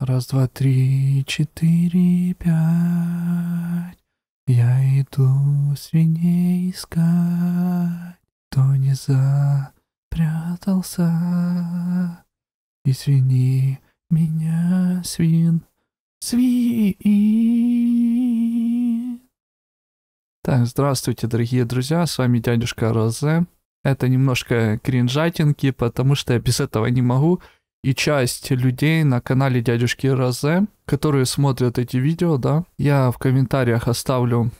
Раз, два, три, четыре, пять. Я иду свиней искать, кто не запрятался. И свини меня, свин, свин. Так, здравствуйте, дорогие друзья, с вами дядюшка Розе. Это немножко кринжатинки, потому что я без этого не могу и часть людей на канале дядюшки Розе, которые смотрят эти видео, да, я в комментариях оставлю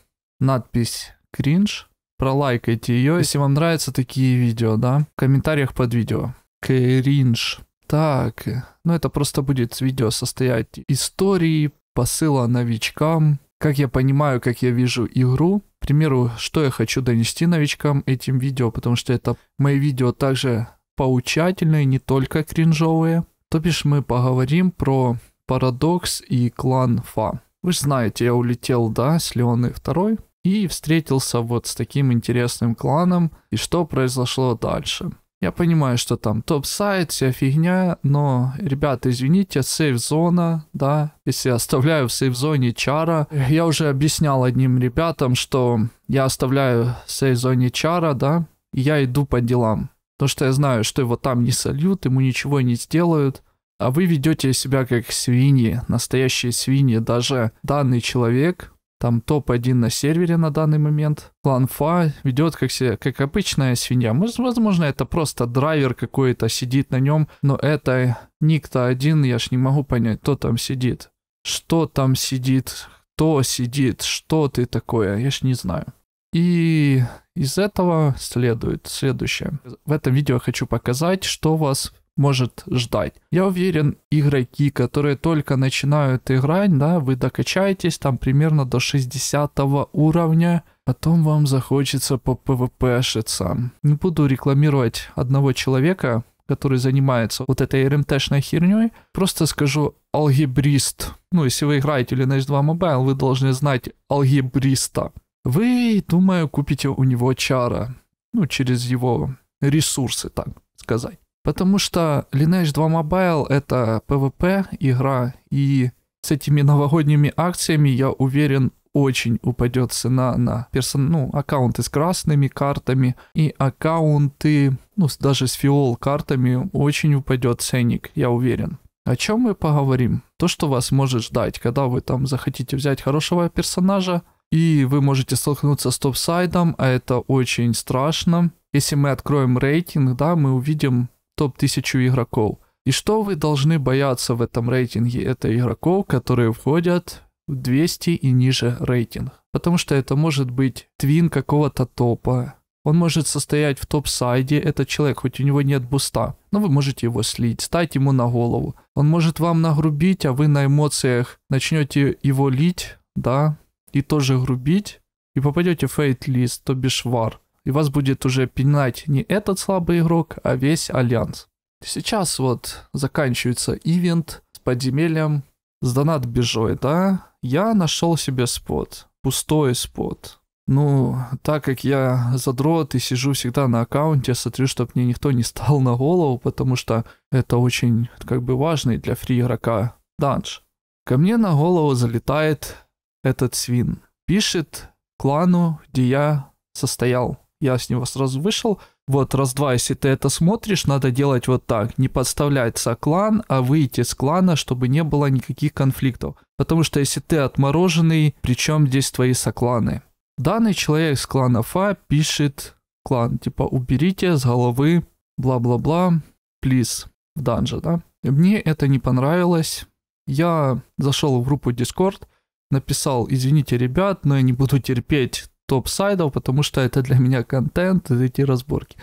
надпись «Кринж», пролайкайте ее, если вам нравятся такие видео, да, в комментариях под видео. Кринж. Так, ну это просто будет видео состоять истории, посыла новичкам, как я понимаю, как я вижу игру, к примеру, что я хочу донести новичкам этим видео, потому что это мои видео также поучательные, не только кринжовые. То бишь мы поговорим про Парадокс и клан Фа. Вы же знаете, я улетел, да, с Леоной второй и встретился вот с таким интересным кланом и что произошло дальше. Я понимаю, что там топ-сайт, вся фигня, но, ребята, извините, сейф-зона, да, если оставляю в сейф-зоне чара, я уже объяснял одним ребятам, что я оставляю в сейф-зоне чара, да, и я иду по делам. То что я знаю, что его там не сольют, ему ничего не сделают. А вы ведете себя как свиньи, настоящие свиньи. Даже данный человек, там топ-1 на сервере на данный момент, клан Фа ведет как, себя, как обычная свинья. Может, возможно, это просто драйвер какой-то сидит на нем, но это никто один, я ж не могу понять, кто там сидит. Что там сидит, кто сидит, что ты такое, я ж не знаю. И из этого следует следующее. В этом видео я хочу показать, что вас может ждать. Я уверен, игроки, которые только начинают играть, да, вы докачаетесь там примерно до 60 уровня, потом вам захочется по попвпшиться. Не буду рекламировать одного человека, который занимается вот этой РМТшной эм херней, просто скажу алгебрист. Ну, если вы играете на Lineage 2 Mobile, вы должны знать алгебриста. Вы, думаю, купите у него чара. Ну, через его ресурсы, так сказать. Потому что Lineage 2 Mobile это PvP игра, и с этими новогодними акциями, я уверен, очень упадет цена на персон... ну, аккаунты с красными картами и аккаунты, ну, даже с фиол картами очень упадет ценник, я уверен. О чем мы поговорим? То, что вас может ждать, когда вы там захотите взять хорошего персонажа, и вы можете столкнуться с топ-сайдом, а это очень страшно. Если мы откроем рейтинг, да, мы увидим топ-1000 игроков. И что вы должны бояться в этом рейтинге? Это игроков, которые входят в 200 и ниже рейтинг. Потому что это может быть твин какого-то топа. Он может состоять в топ-сайде, Этот человек, хоть у него нет буста, но вы можете его слить, стать ему на голову. Он может вам нагрубить, а вы на эмоциях начнете его лить, да, и тоже грубить, и попадете в фейт то бишь вар, и вас будет уже пинать не этот слабый игрок, а весь альянс. Сейчас вот заканчивается ивент с подземельем, с донат бежой, да? Я нашел себе спот, пустой спот. Ну, так как я задрот и сижу всегда на аккаунте, смотрю, чтобы мне никто не стал на голову, потому что это очень как бы важный для фри игрока данж. Ко мне на голову залетает этот свин. Пишет клану, где я состоял. Я с него сразу вышел. Вот раз-два, если ты это смотришь, надо делать вот так. Не подставляться клан, а выйти с клана, чтобы не было никаких конфликтов. Потому что если ты отмороженный, причем здесь твои сокланы? Данный человек с клана Фа пишет клан, типа уберите с головы, бла-бла-бла, плиз, в данже, да? Мне это не понравилось. Я зашел в группу Discord, написал, извините, ребят, но я не буду терпеть топ-сайдов, потому что это для меня контент, эти разборки.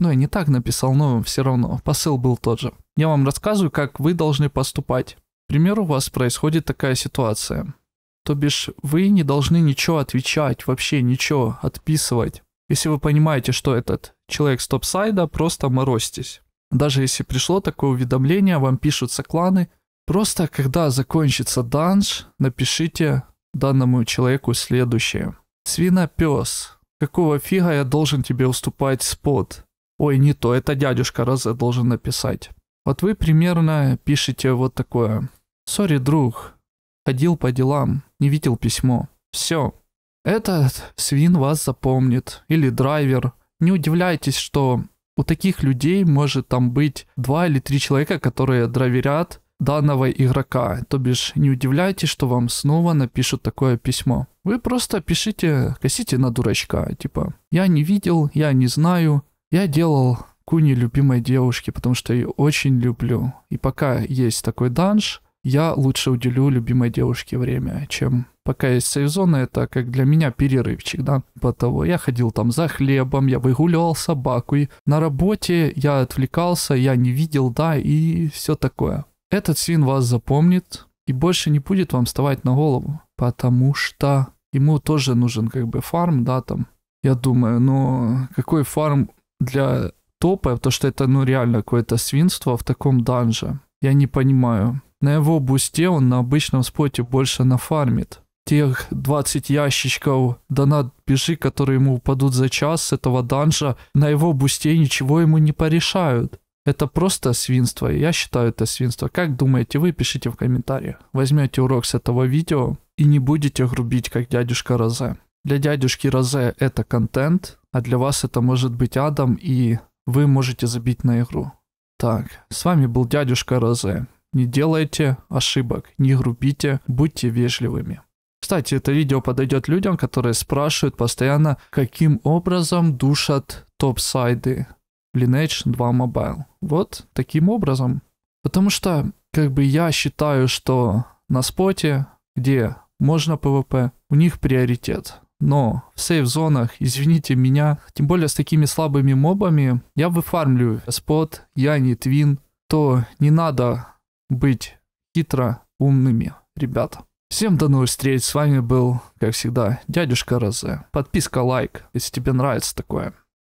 Но ну я не так написал, но все равно посыл был тот же. Я вам рассказываю, как вы должны поступать. К примеру, у вас происходит такая ситуация. То бишь, вы не должны ничего отвечать, вообще ничего отписывать. Если вы понимаете, что этот человек с топ-сайда, просто морозьтесь. Даже если пришло такое уведомление, вам пишутся кланы – Просто когда закончится данж, напишите данному человеку следующее. Свинопес, какого фига я должен тебе уступать спот? Ой, не то, это дядюшка раз я должен написать. Вот вы примерно пишете вот такое. Сори, друг, ходил по делам, не видел письмо. Все. Этот свин вас запомнит. Или драйвер. Не удивляйтесь, что у таких людей может там быть два или три человека, которые драйверят, данного игрока. То бишь, не удивляйтесь, что вам снова напишут такое письмо. Вы просто пишите, косите на дурачка, типа, я не видел, я не знаю, я делал куни любимой девушки, потому что ее очень люблю. И пока есть такой данж, я лучше уделю любимой девушке время, чем пока есть сейф это как для меня перерывчик, да, по типа того. Я ходил там за хлебом, я выгуливал собаку, и на работе я отвлекался, я не видел, да, и все такое. Этот свин вас запомнит и больше не будет вам вставать на голову, потому что ему тоже нужен как бы фарм, да, там. Я думаю, ну какой фарм для топа, то что это ну реально какое-то свинство в таком данже. Я не понимаю. На его бусте он на обычном споте больше нафармит. Тех 20 ящичков донат бежи, которые ему упадут за час с этого данжа, на его бусте ничего ему не порешают. Это просто свинство. Я считаю это свинство. Как думаете вы, пишите в комментариях. Возьмете урок с этого видео и не будете грубить, как дядюшка Розе. Для дядюшки Розе это контент, а для вас это может быть адом, и вы можете забить на игру. Так, с вами был дядюшка Розе. Не делайте ошибок, не грубите, будьте вежливыми. Кстати, это видео подойдет людям, которые спрашивают постоянно, каким образом душат топ-сайды Lineage 2 Mobile. Вот таким образом. Потому что, как бы я считаю, что на споте, где можно PvP, у них приоритет. Но в сейф-зонах, извините меня, тем более с такими слабыми мобами, я выфармлю спот, я не твин, то не надо быть хитро умными, ребята. Всем до новых встреч, с вами был, как всегда, дядюшка Розе. Подписка, лайк, если тебе нравится такое.